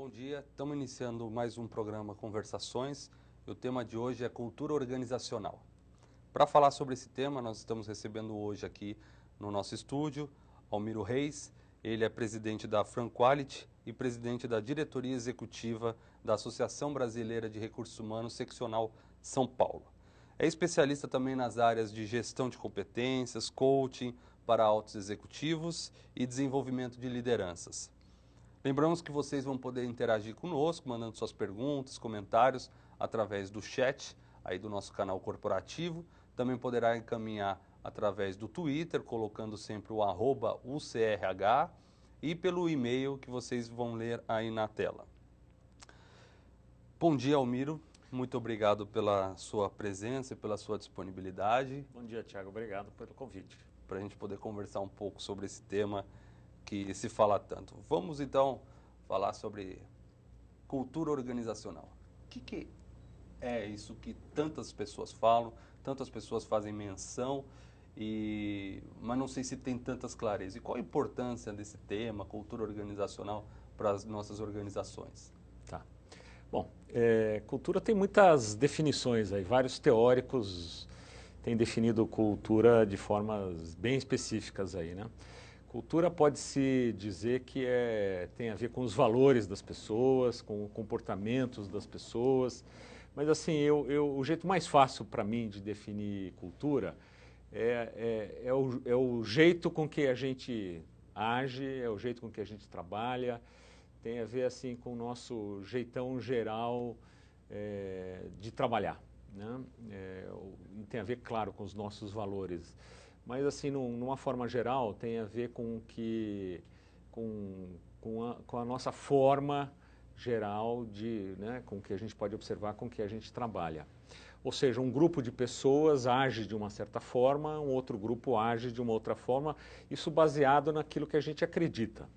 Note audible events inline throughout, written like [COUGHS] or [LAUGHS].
Bom dia, estamos iniciando mais um programa Conversações. O tema de hoje é cultura organizacional. Para falar sobre esse tema, nós estamos recebendo hoje aqui no nosso estúdio Almiro Reis. Ele é presidente da Franquality e presidente da diretoria executiva da Associação Brasileira de Recursos Humanos Seccional São Paulo. É especialista também nas áreas de gestão de competências, coaching para altos executivos e desenvolvimento de lideranças. Lembramos que vocês vão poder interagir conosco, mandando suas perguntas, comentários através do chat aí do nosso canal corporativo. Também poderá encaminhar através do Twitter, colocando sempre o arroba UCRH e pelo e-mail que vocês vão ler aí na tela. Bom dia, Almiro. Muito obrigado pela sua presença e pela sua disponibilidade. Bom dia, Tiago. Obrigado pelo convite. Para a gente poder conversar um pouco sobre esse tema que se fala tanto. Vamos então falar sobre cultura organizacional. O que, que é isso que tantas pessoas falam, tantas pessoas fazem menção, e, mas não sei se tem tantas clarezas. E qual a importância desse tema, cultura organizacional, para as nossas organizações? Tá. Bom, é, cultura tem muitas definições aí, vários teóricos têm definido cultura de formas bem específicas aí, né? Cultura pode-se dizer que é tem a ver com os valores das pessoas, com comportamentos das pessoas, mas assim, eu eu o jeito mais fácil para mim de definir cultura é é é o é o jeito com que a gente age, é o jeito com que a gente trabalha, tem a ver assim com o nosso jeitão geral é de trabalhar, né, é tem a ver, claro, com os nossos valores mas assim, num, numa forma geral, tem a ver com que com, com, a, com a nossa forma geral de, né, com que a gente pode observar, com que a gente trabalha. Ou seja, um grupo de pessoas age de uma certa forma, um outro grupo age de uma outra forma, isso baseado naquilo que a gente acredita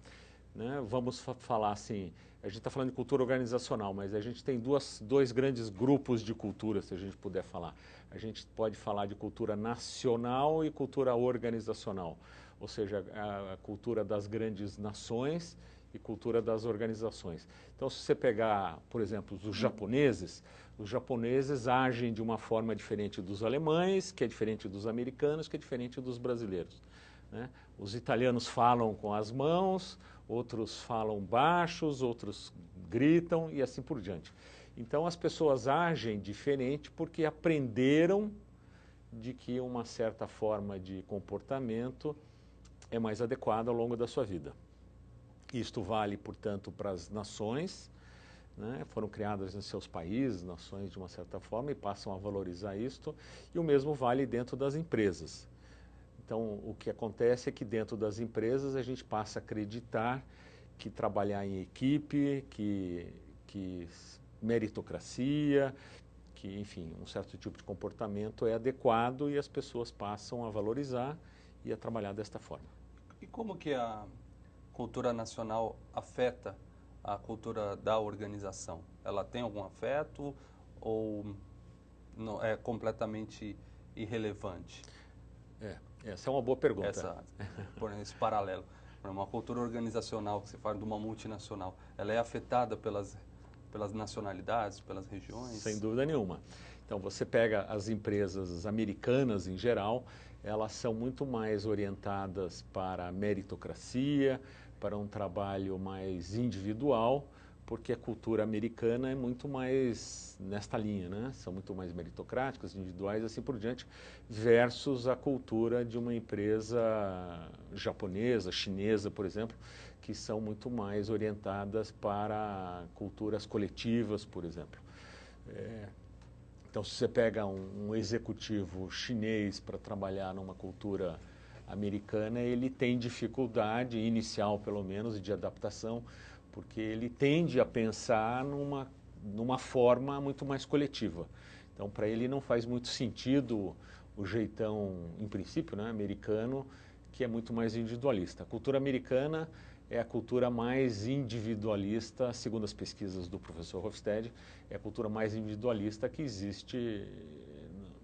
né, vamos fa falar assim, a gente está falando de cultura organizacional, mas a gente tem duas, dois grandes grupos de cultura, se a gente puder falar. A gente pode falar de cultura nacional e cultura organizacional, ou seja, a, a cultura das grandes nações e cultura das organizações. Então, se você pegar, por exemplo, os japoneses, os japoneses agem de uma forma diferente dos alemães, que é diferente dos americanos, que é diferente dos brasileiros. Né? Os italianos falam com as mãos, outros falam baixos, outros gritam e assim por diante. Então as pessoas agem diferente porque aprenderam de que uma certa forma de comportamento é mais adequada ao longo da sua vida. Isto vale, portanto, para as nações, né? foram criadas nos seus países, nações de uma certa forma, e passam a valorizar isto, e o mesmo vale dentro das empresas. Então, o que acontece é que dentro das empresas a gente passa a acreditar que trabalhar em equipe, que que meritocracia, que, enfim, um certo tipo de comportamento é adequado e as pessoas passam a valorizar e a trabalhar desta forma. E como que a cultura nacional afeta a cultura da organização? Ela tem algum afeto ou não, é completamente irrelevante? É, essa é uma boa pergunta. Essa, por esse paralelo. Né, uma cultura organizacional, que você fala de uma multinacional, ela é afetada pelas, pelas nacionalidades, pelas regiões? Sem dúvida nenhuma. Então, você pega as empresas americanas em geral, elas são muito mais orientadas para a meritocracia, para um trabalho mais individual porque a cultura americana é muito mais nesta linha, né, são muito mais meritocráticos, individuais assim por diante, versus a cultura de uma empresa japonesa, chinesa, por exemplo, que são muito mais orientadas para culturas coletivas, por exemplo. É, então, se você pega um, um executivo chinês para trabalhar numa cultura americana, ele tem dificuldade inicial, pelo menos, de adaptação porque ele tende a pensar numa, numa forma muito mais coletiva. Então, para ele não faz muito sentido o jeitão, em princípio, né, americano, que é muito mais individualista. A cultura americana é a cultura mais individualista, segundo as pesquisas do professor Hofstede, é a cultura mais individualista que existe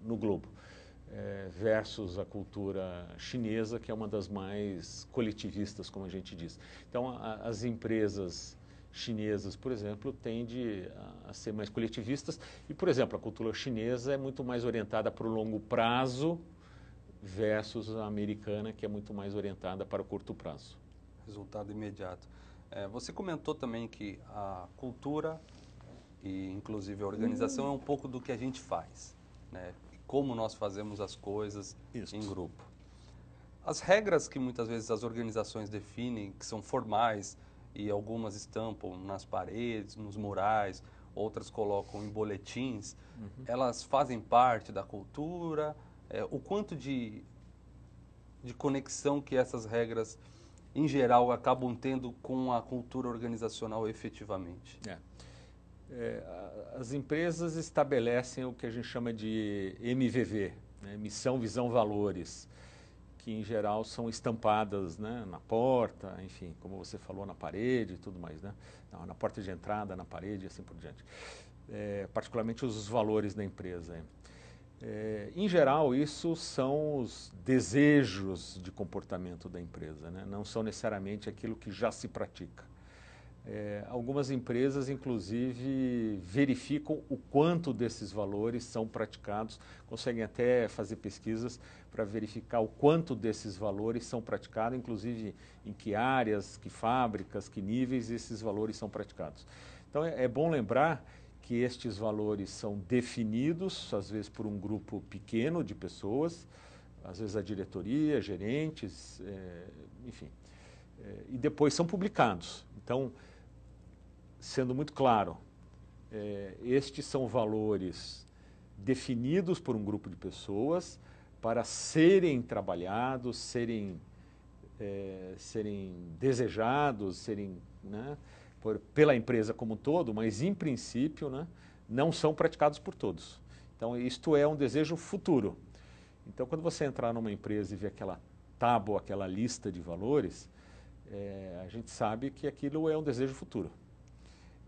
no globo éh versus a cultura chinesa, que é uma das mais coletivistas, como a gente diz. Então, a as empresas chinesas, por exemplo, tendem a a ser mais coletivistas e, por exemplo, a cultura chinesa é muito mais orientada para o longo prazo versus a americana, que é muito mais orientada para o curto prazo. Resultado imediato. É, você comentou também que a cultura e, inclusive, a organização é um pouco do que a gente faz. Né? como nós fazemos as coisas Isso. em grupo. As regras que muitas vezes as organizações definem, que são formais e algumas estampam nas paredes, nos murais, outras colocam em boletins, uhum. elas fazem parte da cultura? É, o quanto de, de conexão que essas regras, em geral, acabam tendo com a cultura organizacional efetivamente? É. É, as empresas estabelecem o que a gente chama de MVV, né, Missão, Visão, Valores, que em geral são estampadas né, na porta, enfim, como você falou, na parede e tudo mais, né? Não, na porta de entrada, na parede e assim por diante. É, particularmente os valores da empresa. É, em geral, isso são os desejos de comportamento da empresa, né? não são necessariamente aquilo que já se pratica. É, algumas empresas, inclusive, verificam o quanto desses valores são praticados, conseguem até fazer pesquisas para verificar o quanto desses valores são praticados, inclusive em que áreas, que fábricas, que níveis esses valores são praticados. Então, é, é bom lembrar que estes valores são definidos, às vezes, por um grupo pequeno de pessoas, às vezes a diretoria, gerentes, é, enfim, é, e depois são publicados. Então, sendo muito claro, é, estes são valores definidos por um grupo de pessoas para serem trabalhados, serem, é, serem desejados, serem né, por, pela empresa como um todo, mas em princípio né, não são praticados por todos. Então isto é um desejo futuro. Então quando você entrar numa empresa e ver aquela tábua, aquela lista de valores, é, a gente sabe que aquilo é um desejo futuro.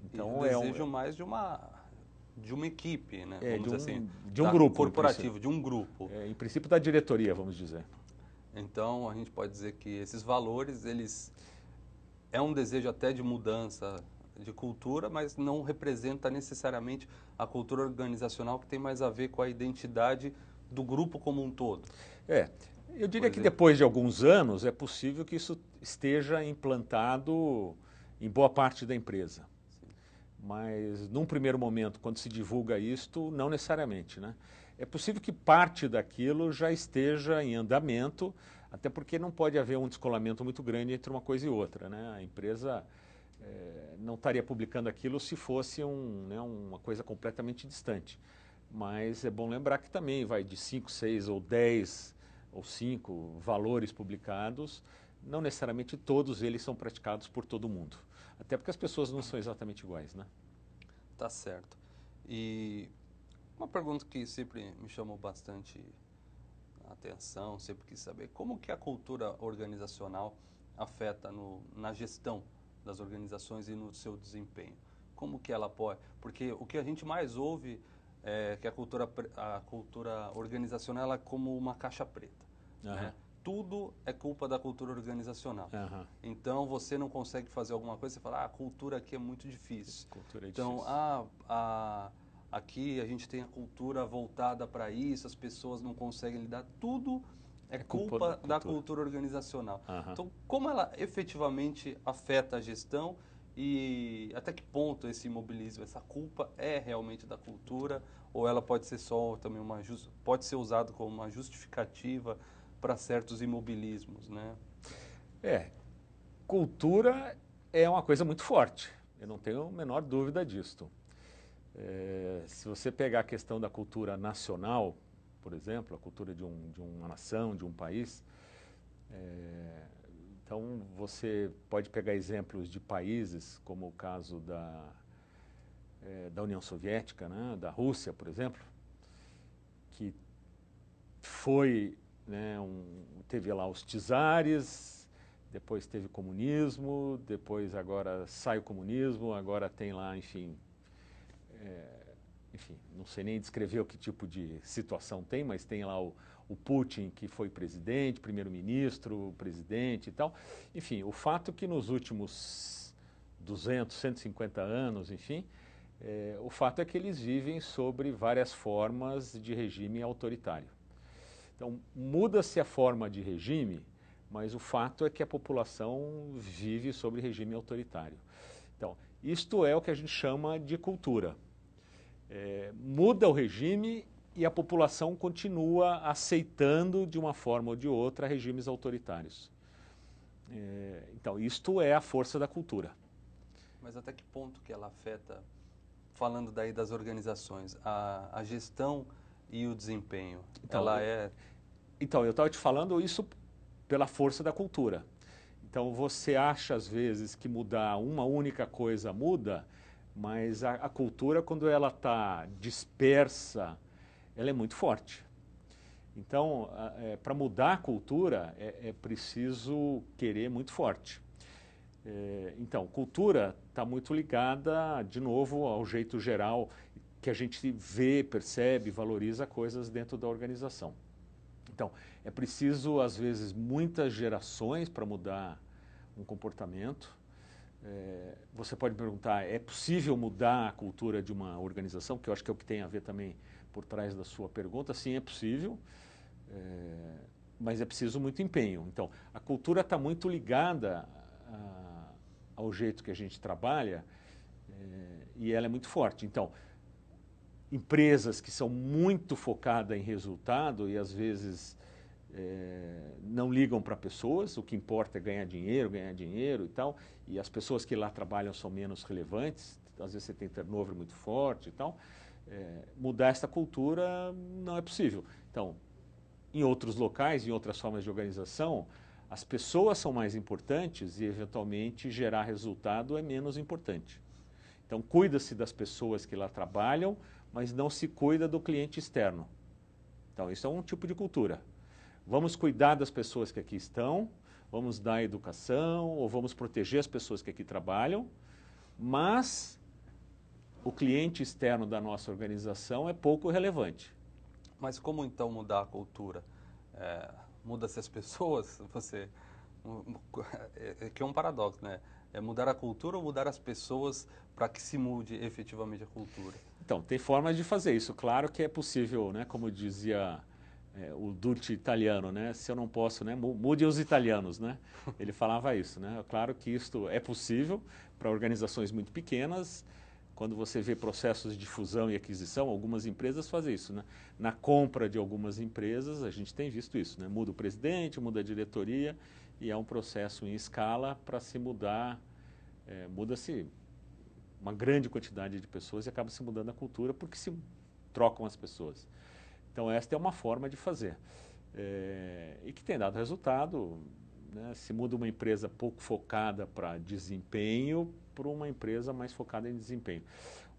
Então é um desejo mais de uma de uma equipe, né? É, vamos de um, assim, de um da, tá, grupo corporativo, de um grupo. É, em princípio da diretoria, vamos dizer. Então a gente pode dizer que esses valores eles é um desejo até de mudança de cultura, mas não representa necessariamente a cultura organizacional que tem mais a ver com a identidade do grupo como um todo. É, eu diria que depois de alguns anos é possível que isso esteja implantado em boa parte da empresa mas num primeiro momento, quando se divulga isto, não necessariamente, né? É possível que parte daquilo já esteja em andamento, até porque não pode haver um descolamento muito grande entre uma coisa e outra, né? A empresa eh, não estaria publicando aquilo se fosse um, né, uma coisa completamente distante. Mas é bom lembrar que também vai de 5, 6 ou 10 ou 5 valores publicados, não necessariamente todos eles são praticados por todo mundo. Até porque as pessoas não são exatamente iguais, né? Tá certo. E uma pergunta que sempre me chamou bastante atenção, sempre quis saber, como que a cultura organizacional afeta no, na gestão das organizações e no seu desempenho? Como que ela pode? Porque o que a gente mais ouve é que a cultura, a cultura organizacional é como uma caixa preta. Uhum. Né? tudo é culpa da cultura organizacional. Uhum. Então você não consegue fazer alguma coisa, você fala, ah, a cultura aqui é muito difícil. Cultura é então, difícil. Ah, aqui a gente tem a cultura voltada para isso, as pessoas não conseguem lidar. Tudo é, é culpa, culpa, da cultura, da cultura organizacional. Uhum. Então, como ela efetivamente afeta a gestão e até que ponto esse imobilismo, essa culpa é realmente da cultura ou ela pode ser só também uma pode ser usado como uma justificativa para certos imobilismos, né? É, cultura é uma coisa muito forte, eu não tenho a menor dúvida disto. É, se você pegar a questão da cultura nacional, por exemplo, a cultura de, um, de uma nação, de um país, é, então você pode pegar exemplos de países, como o caso da, é, da União Soviética, né, da Rússia, por exemplo, que foi né, um teve lá os czares, depois teve comunismo, depois agora sai o comunismo, agora tem lá, enfim, é, enfim, não sei nem descrever o que tipo de situação tem, mas tem lá o o Putin, que foi presidente, primeiro-ministro, presidente e tal. Enfim, o fato que nos últimos 200, 150 anos, enfim, é, o fato é que eles vivem sobre várias formas de regime autoritário. Então, muda-se a forma de regime, mas o fato é que a população vive sob regime autoritário. Então, isto é o que a gente chama de cultura. É, muda o regime e a população continua aceitando, de uma forma ou de outra, regimes autoritários. É, então, isto é a força da cultura. Mas até que ponto que ela afeta, falando daí das organizações, a, a gestão e o desempenho? Então, ela é então, eu estava te falando isso pela força da cultura. Então, você acha às vezes que mudar uma única coisa muda, mas a, a cultura, quando ela está dispersa, ela é muito forte. Então, é, para mudar a cultura, é, é, preciso querer muito forte. É, então, cultura está muito ligada, de novo, ao jeito geral que a gente vê, percebe, valoriza coisas dentro da organização. Então, é preciso, às vezes, muitas gerações para mudar um comportamento. É, você pode perguntar, é possível mudar a cultura de uma organização? Que eu acho que é o que tem a ver também por trás da sua pergunta. Sim, é possível, é, mas é preciso muito empenho. Então, a cultura está muito ligada a, ah, ao jeito que a gente trabalha é, e ela é muito forte. Então, empresas que são muito focadas em resultado e às vezes eh, não ligam para pessoas, o que importa é ganhar dinheiro, ganhar dinheiro e tal, e as pessoas que lá trabalham são menos relevantes, às vezes você tem turnover muito forte e tal. Eh, mudar esta cultura não é possível. Então, em outros locais, em outras formas de organização, as pessoas são mais importantes e, eventualmente, gerar resultado é menos importante. Então, cuida-se das pessoas que lá trabalham, mas não se cuida do cliente externo. Então, isso é um tipo de cultura. Vamos cuidar das pessoas que aqui estão, vamos dar educação ou vamos proteger as pessoas que aqui trabalham, mas o cliente externo da nossa organização é pouco relevante. Mas como então mudar a cultura? É, Muda-se as pessoas? Você. É, é que é um paradoxo, né? é mudar a cultura ou mudar as pessoas para que se mude efetivamente a cultura? Então, tem formas de fazer isso. Claro que é possível, né? como dizia é, o Dutti italiano, né? se eu não posso, né? mude os italianos. Né? [LAUGHS] Ele falava isso. Né? Claro que isto é possível para organizações muito pequenas, quando você vê processos de fusão e aquisição, algumas empresas fazem isso. Né? Na compra de algumas empresas, a gente tem visto isso. Né? Muda o presidente, muda a diretoria e é um processo em escala para se mudar, é, muda-se uma grande quantidade de pessoas e acaba se mudando a cultura porque se trocam as pessoas. Então esta é uma forma de fazer é, e que tem dado resultado. Né, se muda uma empresa pouco focada para desempenho para uma empresa mais focada em desempenho.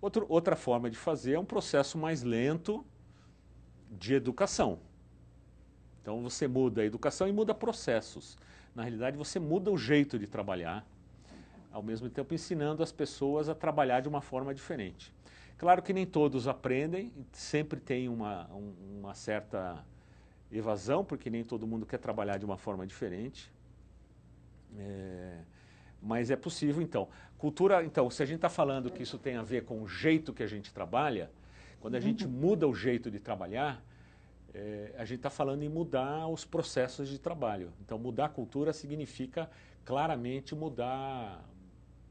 Outro, outra forma de fazer é um processo mais lento de educação. Então você muda a educação e muda processos. Na realidade, você muda o jeito de trabalhar, ao mesmo tempo ensinando as pessoas a trabalhar de uma forma diferente. Claro que nem todos aprendem, sempre tem uma, uma certa evasão, porque nem todo mundo quer trabalhar de uma forma diferente. É, mas é possível, então. Cultura, então, se a gente está falando que isso tem a ver com o jeito que a gente trabalha, quando a gente uhum. muda o jeito de trabalhar, é, a gente está falando em mudar os processos de trabalho. Então, mudar a cultura significa claramente mudar,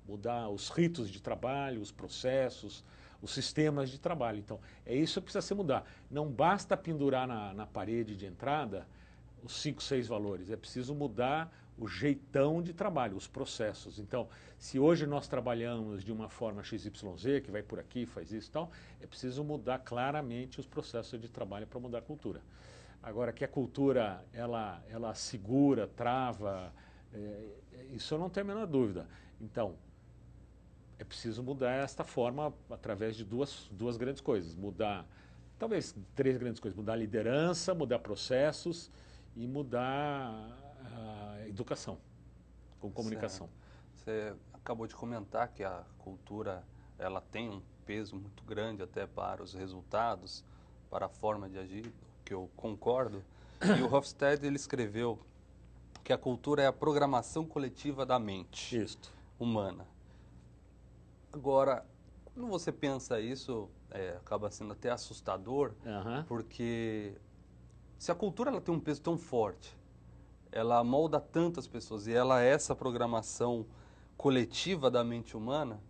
mudar os ritos de trabalho, os processos, os sistemas de trabalho. Então, é isso que precisa se mudar. Não basta pendurar na, na parede de entrada os cinco, seis valores. É preciso mudar o jeitão de trabalho, os processos. Então, se hoje nós trabalhamos de uma forma XYZ, que vai por aqui, faz isso e tal, é preciso mudar claramente os processos de trabalho para mudar a cultura. Agora, que a cultura ela, ela segura, trava, é, é, isso eu não tenho a menor dúvida. Então, é preciso mudar esta forma através de duas, duas grandes coisas. Mudar, talvez três grandes coisas: mudar a liderança, mudar processos e mudar educação, com comunicação. Você, você acabou de comentar que a cultura ela tem um peso muito grande até para os resultados, para a forma de agir, que eu concordo. [COUGHS] E o Hofstede ele escreveu que a cultura é a programação coletiva da mente Isto. humana. Agora, quando você pensa isso, é, acaba sendo até assustador, porque se a cultura ela tem um peso tão forte ela molda tantas pessoas e ela é essa programação coletiva da mente humana,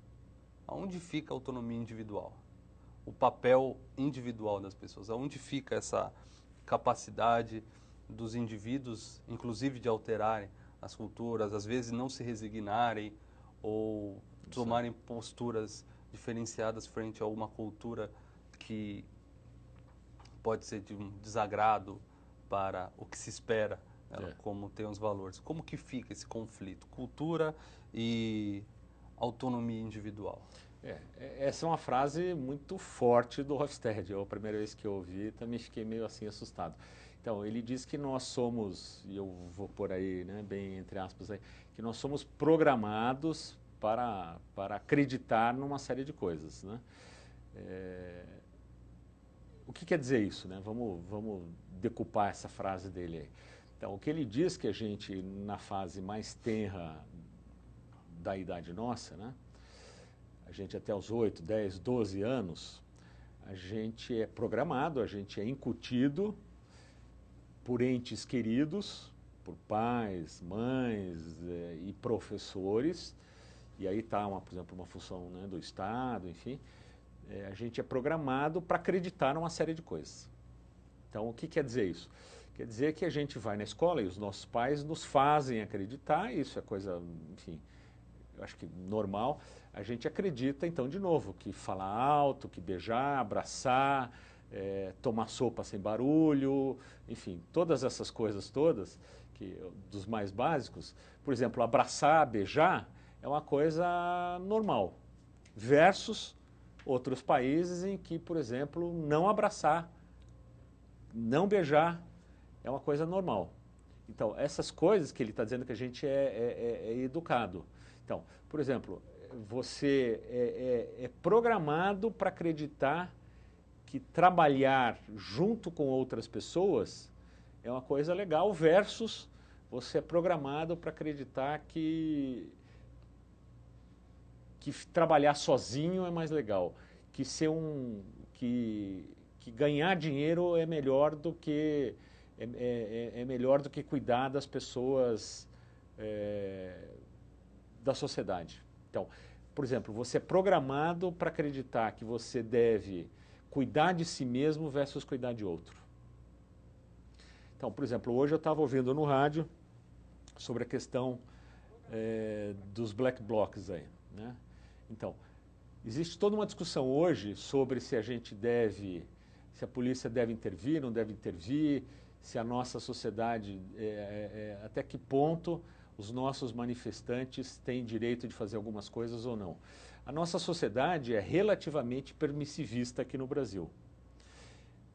aonde fica a autonomia individual? O papel individual das pessoas, aonde fica essa capacidade dos indivíduos, inclusive de alterarem as culturas, às vezes não se resignarem ou tomarem posturas diferenciadas frente a uma cultura que pode ser de um desagrado para o que se espera ela é. como tem os valores. Como que fica esse conflito? Cultura e autonomia individual. É, é essa é uma frase muito forte do Hofstede. é a primeira vez que eu ouvi, também fiquei meio assim assustado. Então, ele diz que nós somos, e eu vou por aí, né, bem entre aspas aí, que nós somos programados para, para acreditar numa série de coisas, né? É, o que quer dizer isso, né? Vamos, vamos decupar essa frase dele aí. Então, o que ele diz que a gente, na fase mais tenra da idade nossa, né, a gente até os 8, 10, 12 anos, a gente é programado, a gente é incutido por entes queridos, por pais, mães é, e professores, e aí está, por exemplo, uma função né, do Estado, enfim, é, a gente é programado para acreditar numa série de coisas. Então, o que quer dizer isso? Quer dizer que a gente vai na escola e os nossos pais nos fazem acreditar, isso é coisa, enfim, eu acho que normal, a gente acredita, então, de novo, que falar alto, que beijar, abraçar, eh, tomar sopa sem barulho, enfim, todas essas coisas todas, que dos mais básicos, por exemplo, abraçar, beijar, é uma coisa normal, versus outros países em que, por exemplo, não abraçar, não beijar, é uma coisa normal. Então, essas coisas que ele está dizendo que a gente é, é, é, é, educado. Então, por exemplo, você é, é, é programado para acreditar que trabalhar junto com outras pessoas é uma coisa legal, versus você é programado para acreditar que, que trabalhar sozinho é mais legal, que ser um. que, que ganhar dinheiro é melhor do que é, é, é melhor do que cuidar das pessoas é, da sociedade. Então, por exemplo, você é programado para acreditar que você deve cuidar de si mesmo versus cuidar de outro. Então, por exemplo, hoje eu estava ouvindo no rádio sobre a questão é, dos black blocs aí. Né? Então, existe toda uma discussão hoje sobre se a gente deve, se a polícia deve intervir, não deve intervir, se a nossa sociedade, é, é é até que ponto os nossos manifestantes têm direito de fazer algumas coisas ou não. A nossa sociedade é relativamente permissivista aqui no Brasil.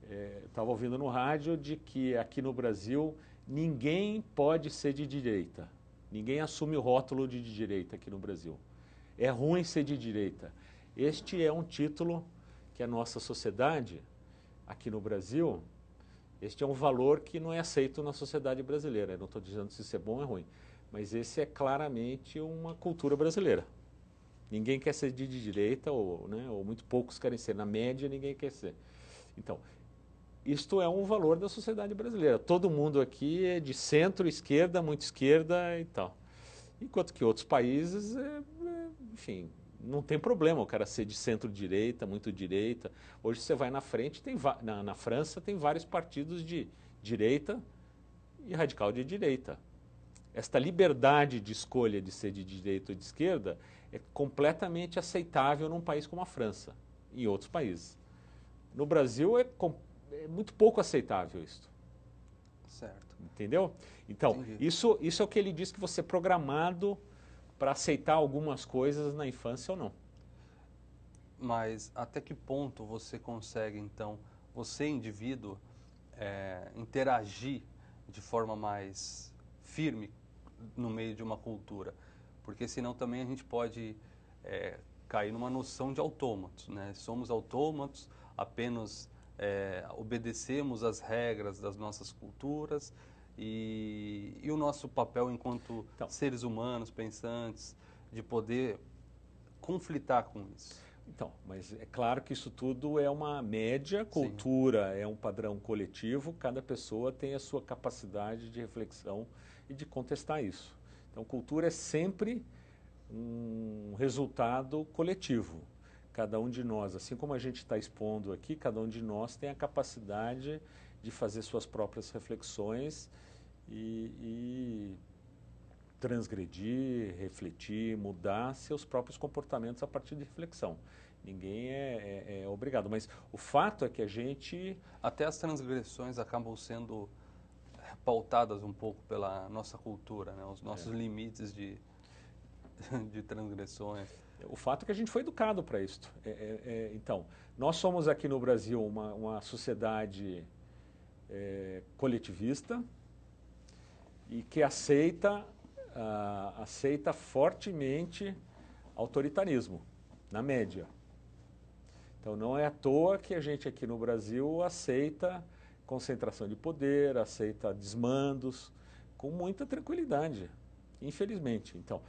Eh, é, estava ouvindo no rádio de que aqui no Brasil ninguém pode ser de direita. Ninguém assume o rótulo de direita aqui no Brasil. É ruim ser de direita. Este é um título que a nossa sociedade aqui no Brasil este é um valor que não é aceito na sociedade brasileira. Eu não estou dizendo se isso é bom ou é ruim, mas esse é claramente uma cultura brasileira. Ninguém quer ser de direita, ou, né, ou muito poucos querem ser. Na média, ninguém quer ser. Então, isto é um valor da sociedade brasileira. Todo mundo aqui é de centro, esquerda, muito esquerda e tal. Enquanto que outros países, é, é, enfim, não tem problema o cara ser de centro-direita, muito direita. Hoje você vai na frente, tem na, na França tem vários partidos de direita e radical de direita. Esta liberdade de escolha de ser de direita ou de esquerda é completamente aceitável num país como a França e em outros países. No Brasil é, é muito pouco aceitável isso. Certo. Entendeu? Então, isso, isso é o que ele diz que você é programado para aceitar algumas coisas na infância ou não. Mas até que ponto você consegue, então, você indivíduo, é, interagir de forma mais firme no meio de uma cultura? Porque senão também a gente pode é, cair numa noção de autômatos, né? Somos autômatos, apenas é, obedecemos às regras das nossas culturas e, e o nosso papel enquanto então, seres humanos, pensantes, de poder conflitar com isso. Então, mas é claro que isso tudo é uma média, cultura Sim. é um padrão coletivo, cada pessoa tem a sua capacidade de reflexão e de contestar isso. Então, cultura é sempre um resultado coletivo. Cada um de nós, assim como a gente está expondo aqui, cada um de nós tem a capacidade de fazer suas próprias reflexões e e transgredir, refletir, mudar seus próprios comportamentos a partir de reflexão, ninguém é é é obrigado, mas o fato é que a gente... Até as transgressões acabam sendo pautadas um pouco pela nossa cultura, né, os nossos É. limites de [LAUGHS] de transgressões. O fato é que a gente foi educado para isto, é é é então, nós somos aqui no Brasil uma uma sociedade é, coletivista e que aceita, ah, aceita fortemente autoritarismo, na média. Então não é à toa que a gente aqui no Brasil aceita concentração de poder, aceita desmandos com muita tranquilidade, infelizmente. Então,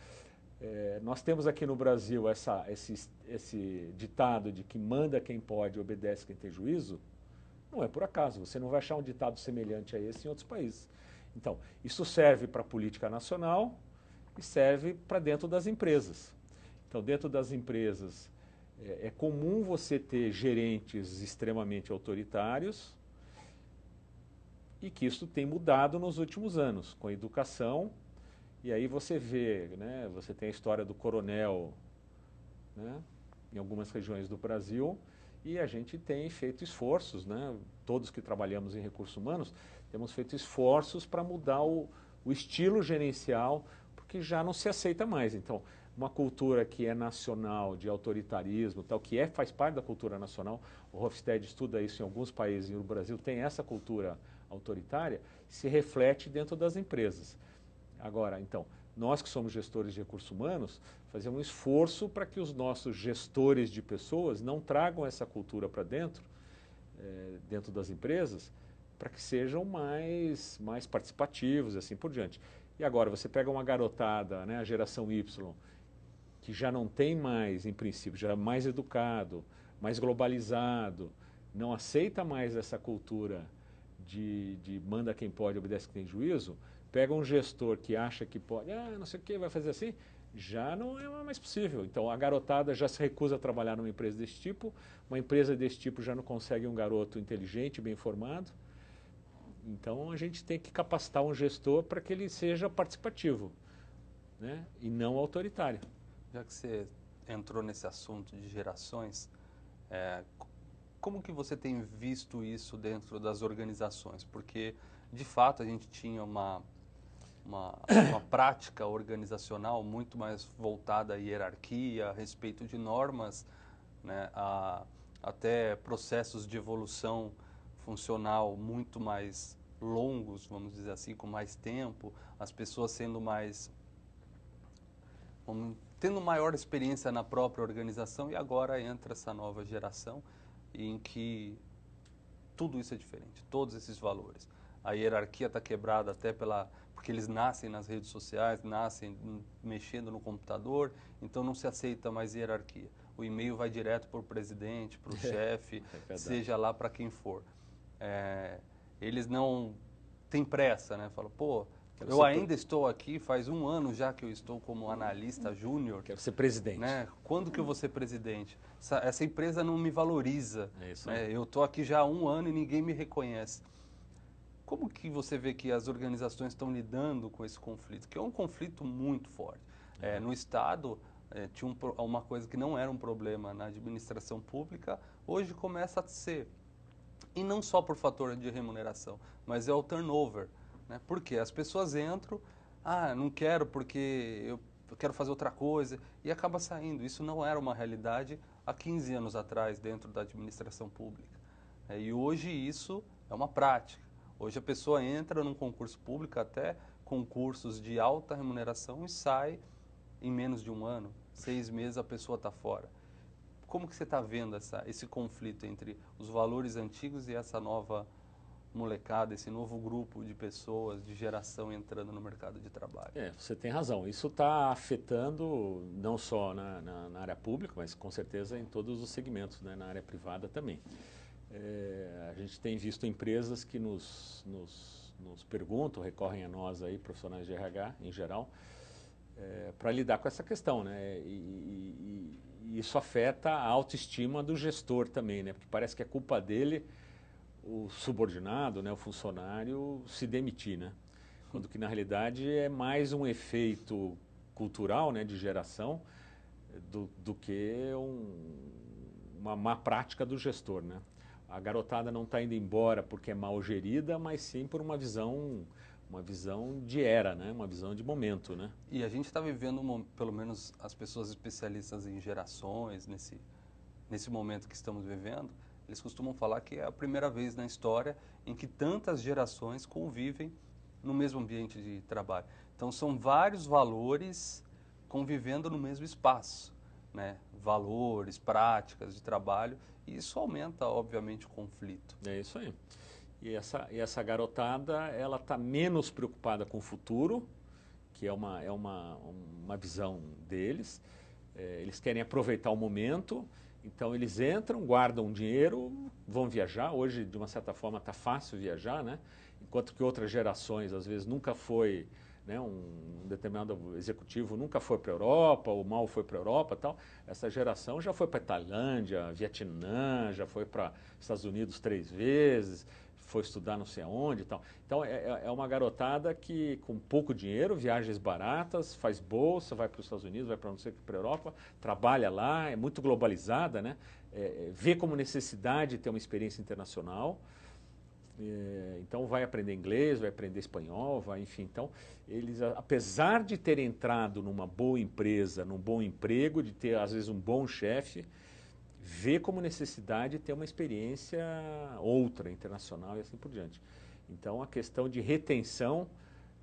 é, nós temos aqui no Brasil essa, esse, esse ditado de que manda quem pode, obedece quem tem juízo. Não é por acaso, você não vai achar um ditado semelhante a esse em outros países. Então, isso serve para a política nacional e serve para dentro das empresas. Então, dentro das empresas, é, é comum você ter gerentes extremamente autoritários e que isso tem mudado nos últimos anos, com a educação. E aí você vê, né, você tem a história do coronel né, em algumas regiões do Brasil, e a gente tem feito esforços, né, todos que trabalhamos em recursos humanos, temos feito esforços para mudar o, o estilo gerencial, porque já não se aceita mais. Então, uma cultura que é nacional, de autoritarismo, tal, que é, faz parte da cultura nacional. O Hofstede estuda isso em alguns países, e no Brasil tem essa cultura autoritária, se reflete dentro das empresas. Agora, então, nós que somos gestores de recursos humanos, fazer um esforço para que os nossos gestores de pessoas não tragam essa cultura para dentro, é, dentro das empresas, para que sejam mais, mais participativos e assim por diante. E agora, você pega uma garotada, né, a geração Y, que já não tem mais, em princípio, já é mais educado, mais globalizado, não aceita mais essa cultura de, de manda quem pode, obedece quem tem juízo, pega um gestor que acha que pode, ah, não sei o que, vai fazer assim, já não é mais possível. Então a garotada já se recusa a trabalhar numa empresa desse tipo, uma empresa desse tipo já não consegue um garoto inteligente, bem formado. Então a gente tem que capacitar um gestor para que ele seja participativo né? e não autoritário. Já que você entrou nesse assunto de gerações, é, como que você tem visto isso dentro das organizações? Porque de fato a gente tinha uma uma, [COUGHS] uma prática organizacional muito mais voltada à hierarquia, a respeito de normas, né, a, até processos de evolução funcional muito mais longos, vamos dizer assim, com mais tempo, as pessoas sendo mais. Vamos, tendo maior experiência na própria organização e agora entra essa nova geração em que tudo isso é diferente, todos esses valores. A hierarquia está quebrada até pela porque eles nascem nas redes sociais, nascem mexendo no computador, então não se aceita mais hierarquia. O e-mail vai direto para o presidente, para o [LAUGHS] é, chefe, é seja lá para quem for. É, eles não têm pressa, né? Falam, pô, Quero eu ainda estou aqui, faz um ano já que eu estou como analista júnior. Quero ser presidente. Né? Quando que eu vou ser presidente? Essa, essa empresa não me valoriza. É isso né? Eu estou aqui já há um ano e ninguém me reconhece. Como que você vê que as organizações estão lidando com esse conflito? Que é um conflito muito forte. É, uhum. no Estado, é, tinha um, uma coisa que não era um problema na administração pública, hoje começa a ser. E não só por fator de remuneração, mas é o turnover. Né? Porque as pessoas entram, ah, não quero porque eu quero fazer outra coisa, e acaba saindo. Isso não era uma realidade há 15 anos atrás dentro da administração pública. É, e hoje isso é uma prática. Hoje a pessoa entra num concurso público, até concursos de alta remuneração, e sai em menos de um ano, seis meses a pessoa está fora. Como que você está vendo essa, esse conflito entre os valores antigos e essa nova molecada, esse novo grupo de pessoas, de geração entrando no mercado de trabalho? É, você tem razão. Isso está afetando não só na, na, na, área pública, mas com certeza em todos os segmentos, né, na área privada também. É, a gente tem visto empresas que nos, nos, nos perguntam, recorrem a nós aí, profissionais de RH em geral, é, para lidar com essa questão, né? E, e, e, isso afeta a autoestima do gestor também, né? Porque parece que é culpa dele o subordinado, né, o funcionário se demitir, né? Quando que na realidade é mais um efeito cultural, né, de geração, do, do que um, uma má prática do gestor, né? a garotada não está indo embora porque é mal gerida, mas sim por uma visão uma visão de era, né? uma visão de momento. Né? E a gente está vivendo, um, pelo menos as pessoas especialistas em gerações, nesse, nesse momento que estamos vivendo, eles costumam falar que é a primeira vez na história em que tantas gerações convivem no mesmo ambiente de trabalho. Então, são vários valores convivendo no mesmo espaço. Né? Valores, práticas de trabalho e isso aumenta, obviamente, o conflito. É isso aí. E essa, e essa garotada, ela está menos preocupada com o futuro, que é uma, é uma, uma visão deles. É, eles querem aproveitar o momento, então eles entram, guardam dinheiro, vão viajar. Hoje, de uma certa forma, está fácil viajar, né? Enquanto que outras gerações, às vezes, nunca foi né, um determinado executivo nunca foi para a Europa ou mal foi para a Europa tal, essa geração já foi para a Tailândia, Vietnã, já foi para Estados Unidos três vezes, foi estudar não sei aonde tal. Então é, é, é uma garotada que com pouco dinheiro, viagens baratas, faz bolsa, vai para os Estados Unidos, vai para não sei que para a Europa, trabalha lá, é muito globalizada, né? É, é vê como necessidade ter uma experiência internacional é, então vai aprender inglês, vai aprender espanhol, vai, enfim, então eles, apesar de ter entrado numa boa empresa, num bom emprego, de ter às vezes um bom chefe, vê como necessidade ter uma experiência outra, internacional e assim por diante. Então a questão de retenção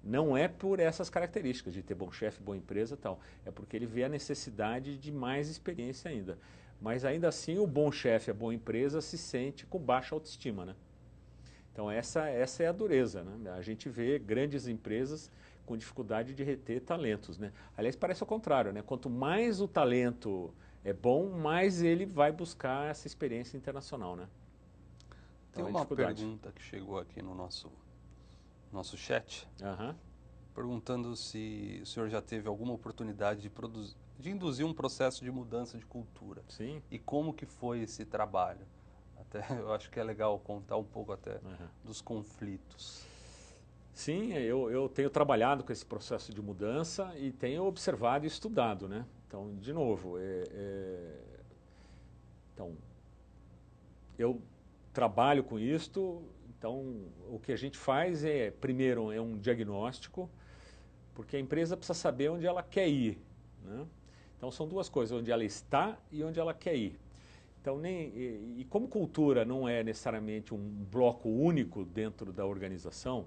não é por essas características de ter bom chefe, boa empresa, tal, é porque ele vê a necessidade de mais experiência ainda. Mas ainda assim, o bom chefe, a boa empresa se sente com baixa autoestima, né? Então essa essa é a dureza, né, a gente vê grandes empresas com dificuldade de reter talentos, né. Aliás, parece o contrário, né, quanto mais o talento é bom, mais ele vai buscar essa experiência internacional, né. Então, Tem é uma pergunta que chegou aqui no nosso, nosso chat, uhum. perguntando se o senhor já teve alguma oportunidade de produzir de induzir um processo de mudança de cultura. Sim. E como que foi esse trabalho? até [LAUGHS] eu acho que é legal contar um pouco até uhum. dos conflitos. Sim, eu, eu tenho trabalhado com esse processo de mudança e tenho observado e estudado, né? Então, de novo, é, é, então, eu trabalho com isto, então o que a gente faz é, primeiro, é um diagnóstico, porque a empresa precisa saber onde ela quer ir, né? Então, são duas coisas, onde ela está e onde ela quer ir. Então, nem e e como cultura não é necessariamente um bloco único dentro da organização,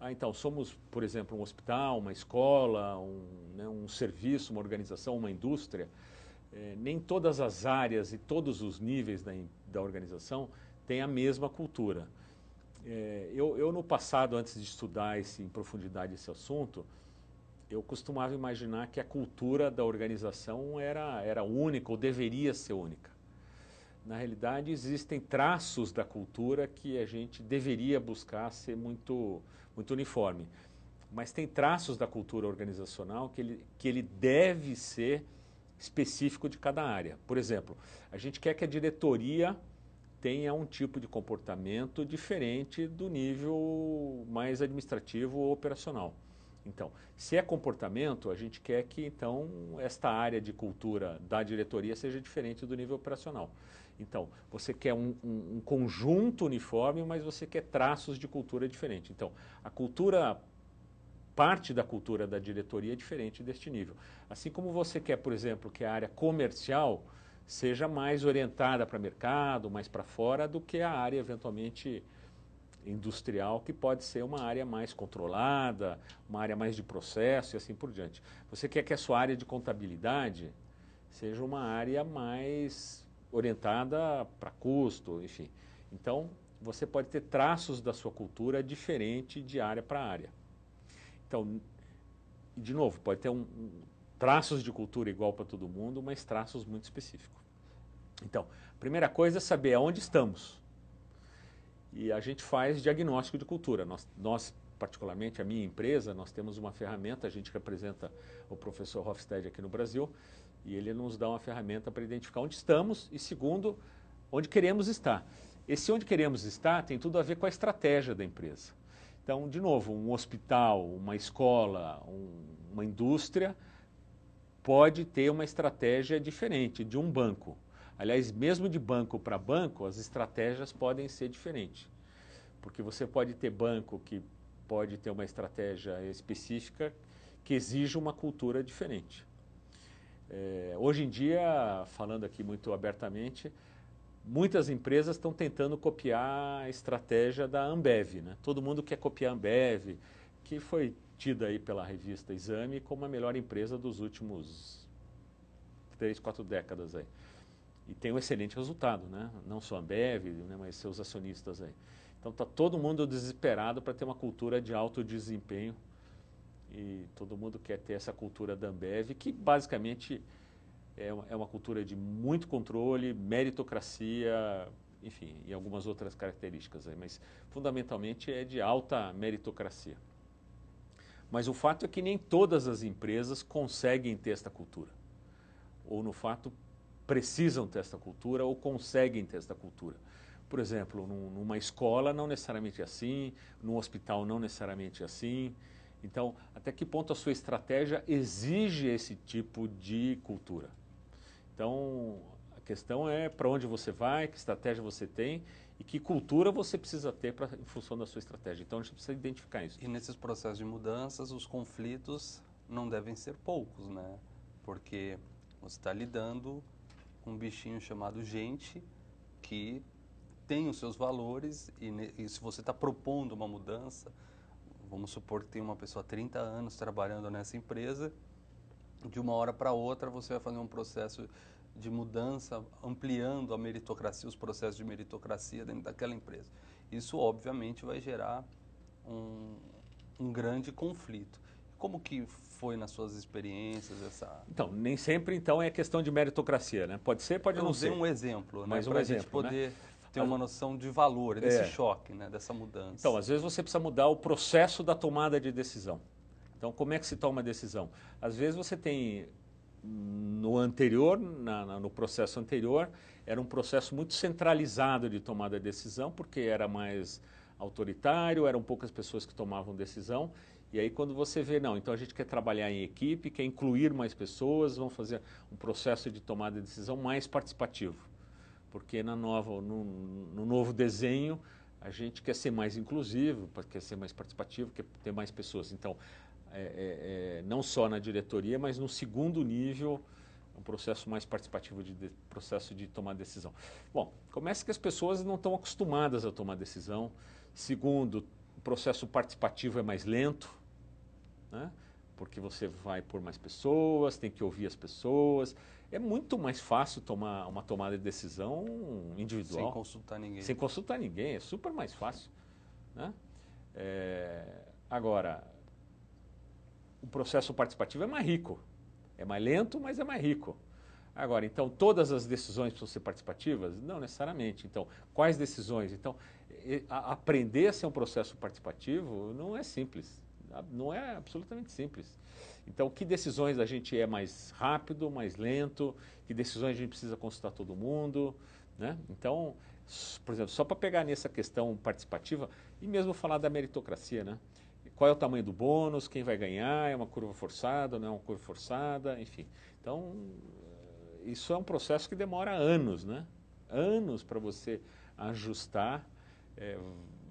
ah, então, somos, por exemplo, um hospital, uma escola, um, né, um serviço, uma organização, uma indústria, eh, nem todas as áreas e todos os níveis da, da organização têm a mesma cultura. Eh, eu, eu, no passado, antes de estudar esse, em profundidade esse assunto, eu costumava imaginar que a cultura da organização era, era única ou deveria ser única na realidade, existem traços da cultura que a gente deveria buscar ser muito, muito uniforme. Mas tem traços da cultura organizacional que ele, que ele deve ser específico de cada área. Por exemplo, a gente quer que a diretoria tenha um tipo de comportamento diferente do nível mais administrativo ou operacional. Então, se é comportamento, a gente quer que, então, esta área de cultura da diretoria seja diferente do nível operacional. Então, você quer um, um, um conjunto uniforme, mas você quer traços de cultura diferente. Então, a cultura, parte da cultura da diretoria é diferente deste nível. Assim como você quer, por exemplo, que a área comercial seja mais orientada para mercado, mais para fora, do que a área eventualmente industrial que pode ser uma área mais controlada, uma área mais de processo e assim por diante. Você quer que a sua área de contabilidade seja uma área mais orientada para custo, enfim. Então, você pode ter traços da sua cultura diferente de área para área. Então, de novo, pode ter um, um traços de cultura igual para todo mundo, mas traços muito específicos. Então, a primeira coisa é saber aonde estamos e a gente faz diagnóstico de cultura. Nós, nós, particularmente, a minha empresa, nós temos uma ferramenta, a gente representa o professor Hofstede aqui no Brasil, e ele nos dá uma ferramenta para identificar onde estamos e, segundo, onde queremos estar. Esse onde queremos estar tem tudo a ver com a estratégia da empresa. Então, de novo, um hospital, uma escola, um, uma indústria pode ter uma estratégia diferente de um banco. Aliás, mesmo de banco para banco, as estratégias podem ser diferentes, porque você pode ter banco que pode ter uma estratégia específica que exija uma cultura diferente. É, hoje em dia, falando aqui muito abertamente, muitas empresas estão tentando copiar a estratégia da Ambev. Né? Todo mundo quer copiar a Ambev, que foi tida aí pela revista Exame como a melhor empresa dos últimos três, quatro décadas aí e tem um excelente resultado, né? não só a Ambev, né, mas seus acionistas aí. Então está todo mundo desesperado para ter uma cultura de alto desempenho e todo mundo quer ter essa cultura da Ambev, que basicamente é uma, é uma cultura de muito controle, meritocracia, enfim, e algumas outras características aí, mas fundamentalmente é de alta meritocracia. Mas o fato é que nem todas as empresas conseguem ter esta cultura. Ou no fato precisam ter esta cultura ou conseguem ter esta cultura. Por exemplo, num numa escola não necessariamente é assim, num hospital não necessariamente é assim. Então, até que ponto a sua estratégia exige esse tipo de cultura? Então, a questão é para onde você vai, que estratégia você tem e que cultura você precisa ter pra, em função da sua estratégia. Então a gente precisa identificar isso. E nesses processos de mudanças, os conflitos não devem ser poucos, né? Porque você está lidando um bichinho chamado gente que tem os seus valores e, e se você está propondo uma mudança, vamos supor que tem uma pessoa há 30 anos trabalhando nessa empresa, de uma hora para outra você vai fazer um processo de mudança, ampliando a meritocracia, os processos de meritocracia dentro daquela empresa. Isso, obviamente, vai gerar um, um grande conflito. Como que foi nas suas experiências essa... Então, nem sempre então é questão de meritocracia, né? Pode ser, pode Eu não ser. um exemplo, né? Mas um pra exemplo, gente né? poder né? ter uma noção de valor, desse é. choque, né? dessa mudança. Então, às vezes você precisa mudar o processo da tomada de decisão. Então, como é que se toma a decisão? Às vezes você tem no anterior, na, na, no processo anterior, era um processo muito centralizado de tomada de decisão, porque era mais autoritário, eram poucas pessoas que tomavam decisão e aí quando você vê, não, então a gente quer trabalhar em equipe, quer incluir mais pessoas, vamos fazer um processo de tomada de decisão mais participativo. Porque na nova, no, no novo desenho, a gente quer ser mais inclusivo, quer ser mais participativo, quer ter mais pessoas. Então, é, é, é, não só na diretoria, mas no segundo nível, um processo mais participativo de, de processo de tomar decisão. Bom, começa que as pessoas não estão acostumadas a tomar decisão. Segundo, o processo participativo é mais lento né? porque você vai por mais pessoas, tem que ouvir as pessoas. É muito mais fácil tomar uma tomada de decisão individual. Sem consultar ninguém. Sem consultar ninguém, é super mais fácil. Né? É, agora, o processo participativo é mais rico. É mais lento, mas é mais rico. Agora, então, todas as decisões precisam ser participativas? Não necessariamente. Então, quais decisões? Então, aprender a ser um processo participativo não é simples não é absolutamente simples. Então, que decisões a gente é mais rápido, mais lento, que decisões a gente precisa consultar todo mundo, né? Então, por exemplo, só para pegar nessa questão participativa e mesmo falar da meritocracia, né? Qual é o tamanho do bônus, quem vai ganhar, é uma curva forçada, não é uma curva forçada, enfim. Então, eh, isso é um processo que demora anos, né? Anos para você ajustar. É,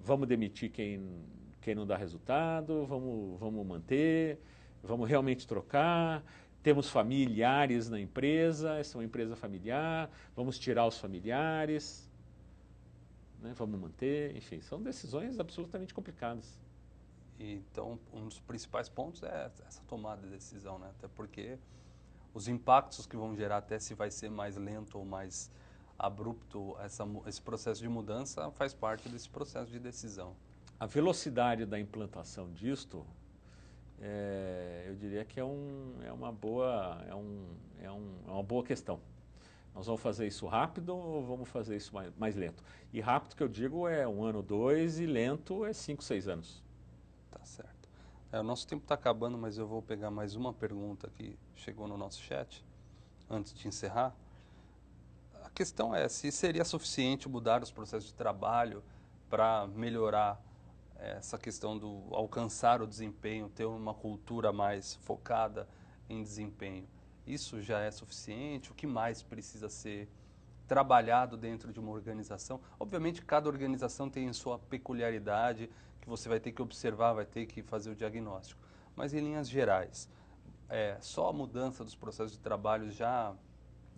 vamos demitir quem porque não dá resultado, vamos vamos manter, vamos realmente trocar, temos familiares na empresa, essa é uma empresa familiar, vamos tirar os familiares, né, vamos manter, enfim, são decisões absolutamente complicadas. Então, um dos principais pontos é essa tomada de decisão, né? até porque os impactos que vão gerar, até se vai ser mais lento ou mais abrupto essa, esse processo de mudança, faz parte desse processo de decisão a velocidade da implantação disto, é, eu diria que é um é uma boa é um é um é uma boa questão. Nós vamos fazer isso rápido ou vamos fazer isso mais mais lento? E rápido que eu digo é um ano, dois, e lento é cinco, seis anos. Tá certo. É, o nosso tempo está acabando, mas eu vou pegar mais uma pergunta que chegou no nosso chat, antes de encerrar. A questão é se seria suficiente mudar os processos de trabalho para melhorar essa questão do alcançar o desempenho, ter uma cultura mais focada em desempenho. Isso já é suficiente? O que mais precisa ser trabalhado dentro de uma organização? Obviamente, cada organização tem sua peculiaridade que você vai ter que observar, vai ter que fazer o diagnóstico. Mas em linhas gerais, é, só a mudança dos processos de trabalho já,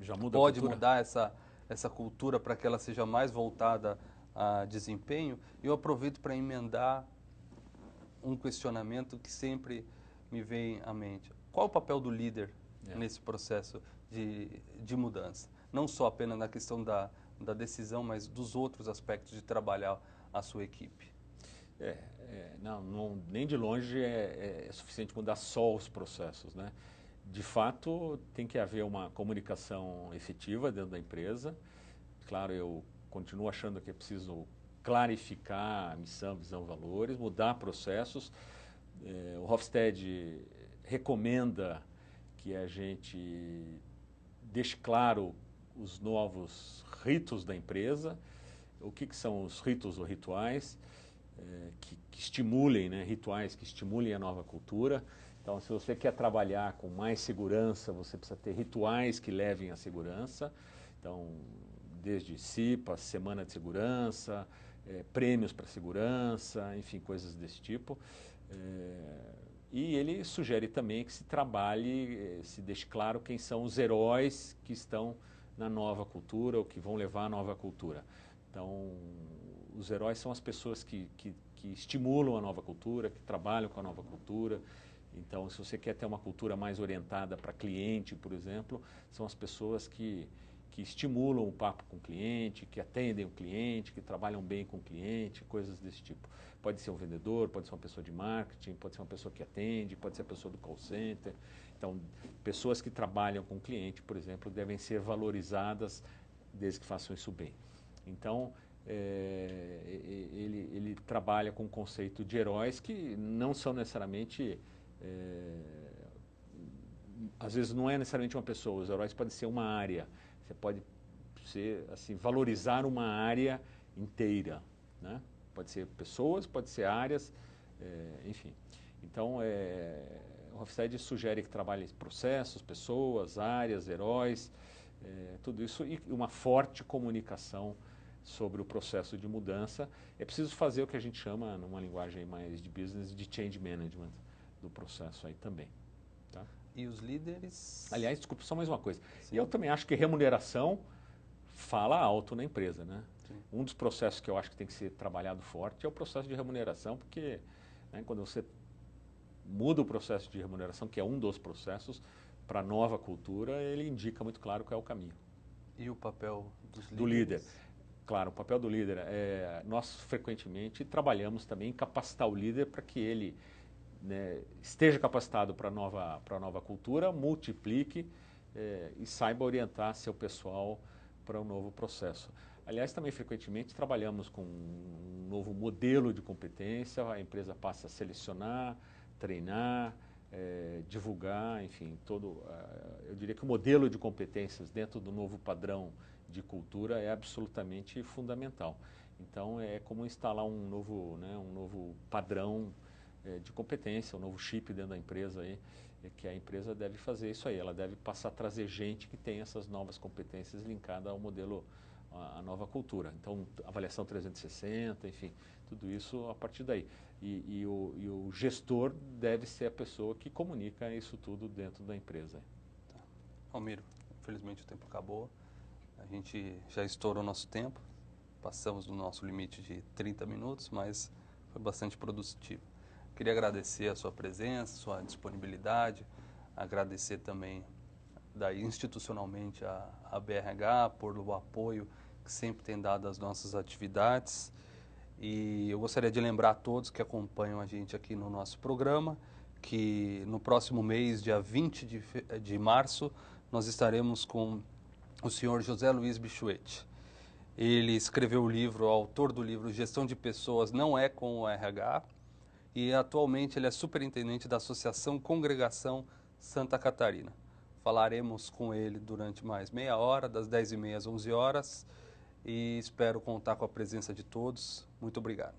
já muda pode mudar essa, essa cultura para que ela seja mais voltada a desempenho, eu aproveito para emendar um questionamento que sempre me vem à mente. Qual o papel do líder é. nesse processo de, de mudança? Não só apenas na questão da, da decisão, mas dos outros aspectos de trabalhar a sua equipe. É, é não, não, nem de longe é, é, é suficiente mudar só os processos, né? De fato, tem que haver uma comunicação efetiva dentro da empresa. Claro, eu continuo achando que é preciso clarificar a missão, visão, valores, mudar processos. Eh, o Hofstede recomenda que a gente deixe claro os novos ritos da empresa, o que, que são os ritos ou rituais, eh, que, que, estimulem, né, rituais que estimulem a nova cultura. Então, se você quer trabalhar com mais segurança, você precisa ter rituais que levem à segurança. Então, desde CIPA, Semana de Segurança, eh, prêmios para segurança, enfim, coisas desse tipo, eh, e ele sugere também que se trabalhe, eh, se deixe claro quem são os heróis que estão na nova cultura ou que vão levar a nova cultura. Então, os heróis são as pessoas que que que estimulam a nova cultura, que trabalham com a nova cultura, então se você quer ter uma cultura mais orientada para cliente, por exemplo, são as pessoas que que estimulam o papo com o cliente, que atendem o cliente, que trabalham bem com o cliente, coisas desse tipo. Pode ser um vendedor, pode ser uma pessoa de marketing, pode ser uma pessoa que atende, pode ser a pessoa do call center. Então, pessoas que trabalham com o cliente, por exemplo, devem ser valorizadas desde que façam isso bem. Então, é, ele, ele, trabalha com o conceito de heróis que não são necessariamente. É, às vezes não é necessariamente uma pessoa, os heróis podem ser uma área. Você pode ser assim valorizar uma área inteira, né, pode ser pessoas, pode ser áreas, eh, enfim. Então eh, o Hofstede sugere que trabalhe processos, pessoas, áreas, heróis, eh, tudo isso e uma forte comunicação sobre o processo de mudança. É preciso fazer o que a gente chama, numa linguagem mais de business, de change management do processo aí também. E os líderes. Aliás, desculpa, só mais uma coisa. Sim. E eu também acho que remuneração fala alto na empresa, né? Sim. Um dos processos que eu acho que tem que ser trabalhado forte é o processo de remuneração, porque né, quando você muda o processo de remuneração, que é um dos processos, para a nova cultura, ele indica muito claro qual é o caminho. E o papel Do líder. Claro, o papel do líder é. Nós frequentemente trabalhamos também em capacitar o líder para que ele né, esteja capacitado para a nova, nova cultura, multiplique é, e saiba orientar seu pessoal para o um novo processo. Aliás, também frequentemente trabalhamos com um novo modelo de competência, a empresa passa a selecionar, treinar, é, divulgar, enfim, todo. eu diria que o modelo de competências dentro do novo padrão de cultura é absolutamente fundamental. Então, é como instalar um novo, né, um novo padrão é, de competência, um novo chip dentro da empresa aí, é que a empresa deve fazer isso aí, ela deve passar a trazer gente que tem essas novas competências linkadas ao modelo, à nova cultura. Então, avaliação 360, enfim, tudo isso a partir daí. E, e, o, e o gestor deve ser a pessoa que comunica isso tudo dentro da empresa. Tá. Almiro, infelizmente o tempo acabou. A gente já estourou nosso tempo, passamos do nosso limite de 30 minutos, mas foi bastante produtivo. Queria agradecer a sua presença, sua disponibilidade, agradecer também daí institucionalmente a, a BRH por o apoio que sempre tem dado às nossas atividades. E eu gostaria de lembrar a todos que acompanham a gente aqui no nosso programa que no próximo mês, dia 20 de, de março, nós estaremos com o senhor José Luiz Bichuete. Ele escreveu o livro, o autor do livro Gestão de Pessoas não é com o RH, e atualmente ele é superintendente da Associação Congregação Santa Catarina. Falaremos com ele durante mais meia hora, das 10h30 às 11 horas, e espero contar com a presença de todos. Muito obrigado.